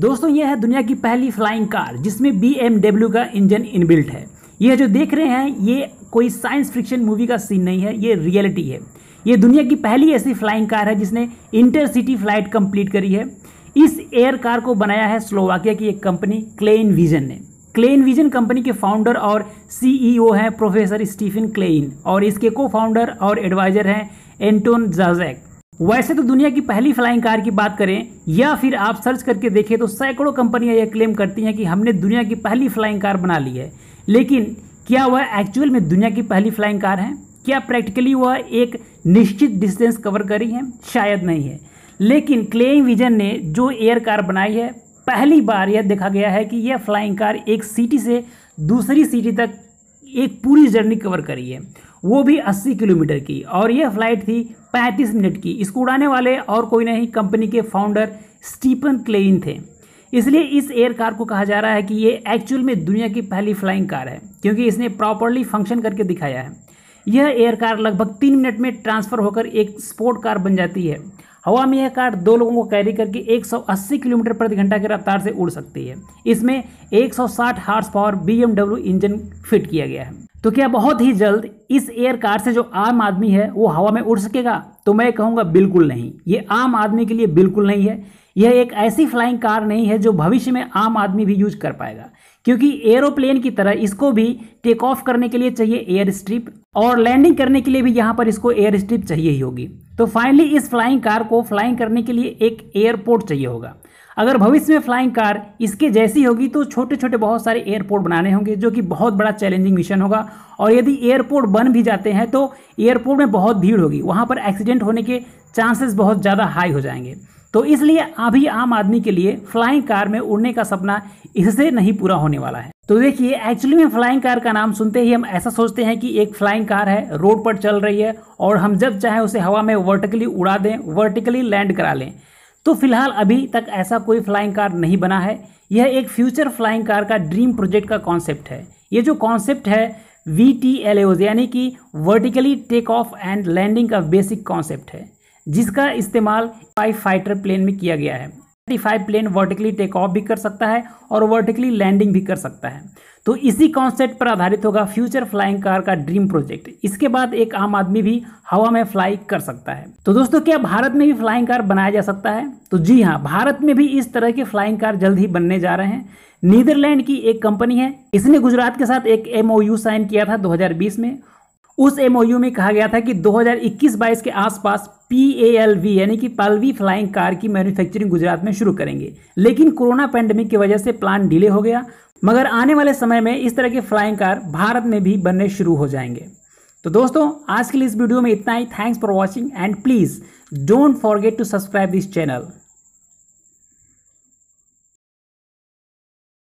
दोस्तों यह है दुनिया की पहली फ्लाइंग कार जिसमें बी का इंजन इनबिल्ट है यह जो देख रहे हैं ये कोई साइंस फिक्शन मूवी का सीन नहीं है ये रियलिटी है ये दुनिया की पहली ऐसी फ्लाइंग कार है जिसने इंटरसिटी फ्लाइट कंप्लीट करी है इस एयर कार को बनाया है स्लोवाकिया की एक कंपनी क्लेन विजन ने क्लेन विजन कंपनी के फाउंडर और सीईओ e हैं प्रोफेसर स्टीफन क्लेन और इसके को फाउंडर और एडवाइजर हैं एंटोन जाजैक वैसे तो दुनिया की पहली फ्लाइंग कार की बात करें या फिर आप सर्च करके देखें तो सैकड़ों कंपनियां यह क्लेम करती हैं कि हमने दुनिया की पहली फ्लाइंग कार बना ली है लेकिन क्या वह एक्चुअल में दुनिया की पहली फ्लाइंग कार है क्या प्रैक्टिकली वह एक निश्चित डिस्टेंस कवर करी है शायद नहीं है लेकिन क्लेम विजन ने जो एयर कार बनाई है पहली बार यह देखा गया है कि यह फ्लाइंग कार एक सिटी से दूसरी सिटी तक एक पूरी जर्नी कवर करी है वो भी 80 किलोमीटर की और यह फ्लाइट थी 35 मिनट की इसको उड़ाने वाले और कोई नहीं कंपनी के फाउंडर स्टीफन क्लेइन थे इसलिए इस एयर कार को कहा जा रहा है कि ये एक्चुअल में दुनिया की पहली फ्लाइंग कार है क्योंकि इसने प्रॉपरली फंक्शन करके दिखाया है यह एयर कार लगभग तीन मिनट में ट्रांसफ़र होकर एक स्पोर्ट कार बन जाती है हवा में यह कार दो लोगों को कैरी करके 180 किलोमीटर प्रति घंटा की रफ्तार से उड़ सकती है इसमें 160 horsepower B engine fit किया गया है तो क्या बहुत ही जल्द इस एयर कार से जो आम आदमी है वो हवा में उड़ सकेगा तो मैं कहूँगा बिल्कुल नहीं ये आम आदमी के लिए बिल्कुल नहीं है यह एक ऐसी फ्लाइंग कार नहीं है जो भविष्य में आम आदमी भी यूज कर पाएगा क्योंकि एरोप्लेन की तरह इसको भी टेक ऑफ करने के लिए चाहिए एयर स्ट्रिप और लैंडिंग करने के लिए भी यहाँ पर इसको एयर स्ट्रिप चाहिए ही होगी तो फाइनली इस फ्लाइंग कार को फ्लाइंग करने के लिए एक एयरपोर्ट चाहिए होगा अगर भविष्य में फ्लाइंग कार इसके जैसी होगी तो छोटे छोटे बहुत सारे एयरपोर्ट बनाने होंगे जो कि बहुत बड़ा चैलेंजिंग मिशन होगा और यदि एयरपोर्ट बन भी जाते हैं तो एयरपोर्ट में बहुत भीड़ होगी वहाँ पर एक्सीडेंट होने के चांसेस बहुत ज़्यादा हाई हो जाएंगे तो इसलिए अभी आम आदमी के लिए फ्लाइंग कार में उड़ने का सपना इससे नहीं पूरा होने वाला है तो देखिए एक्चुअली में फ्लाइंग कार का नाम सुनते ही हम ऐसा सोचते हैं कि एक फ्लाइंग कार है रोड पर चल रही है और हम जब चाहे उसे हवा में वर्टिकली उड़ा दें वर्टिकली लैंड करा लें तो फिलहाल अभी तक ऐसा कोई फ्लाइंग कार नहीं बना है यह एक फ्यूचर फ्लाइंग कार का ड्रीम प्रोजेक्ट का कॉन्सेप्ट है ये जो कॉन्सेप्ट है वी टी एल एज यानी कि vertically take off and landing का बेसिक कॉन्सेप्ट है जिसका इस्तेमाल फाइव फाइटर प्लेन में किया गया है 35 प्लेन वर्टिकली टेक ऑफ भी कर सकता है और वर्टिकली लैंडिंग भी कर सकता है तो इसी कॉन्सेप्ट पर आधारित होगा फ्यूचर फ्लाइंग कार का ड्रीम प्रोजेक्ट इसके बाद एक आम आदमी भी हवा में फ्लाई कर सकता है तो दोस्तों क्या भारत में भी फ्लाइंग कार बनाया जा सकता है तो जी हाँ भारत में भी इस तरह के फ्लाइंग कार जल्द ही बनने जा रहे हैं नीदरलैंड की एक कंपनी है इसने गुजरात के साथ एक एमओयू साइन किया था 2020 में उस एमओयू में कहा गया था कि 2021-22 के आसपास वी यानी कि पालवी फ्लाइंग कार की मैन्युफैक्चरिंग गुजरात में शुरू करेंगे लेकिन कोरोना पैंडेमिक की वजह से प्लान डिले हो गया मगर आने वाले समय में इस तरह के फ्लाइंग कार भारत में भी बनने शुरू हो जाएंगे तो दोस्तों आज के लिए इस वीडियो में इतना ही thanks for watching and please don't forget to subscribe this channel